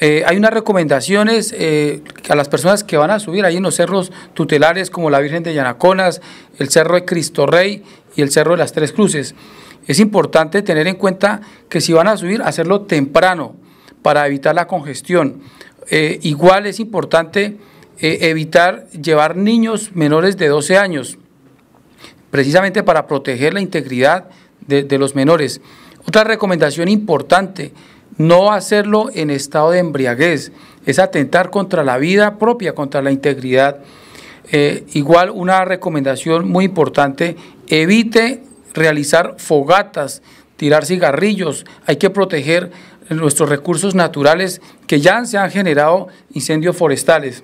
Eh, hay unas recomendaciones eh, a las personas que van a subir ahí en los cerros tutelares como la Virgen de Yanaconas, el Cerro de Cristo Rey y el Cerro de las Tres Cruces. Es importante tener en cuenta que si van a subir, hacerlo temprano para evitar la congestión. Eh, igual es importante evitar llevar niños menores de 12 años, precisamente para proteger la integridad de los menores. Otra recomendación importante no hacerlo en estado de embriaguez es atentar contra la vida propia, contra la integridad. Eh, igual una recomendación muy importante, evite realizar fogatas, tirar cigarrillos, hay que proteger nuestros recursos naturales que ya se han generado incendios forestales.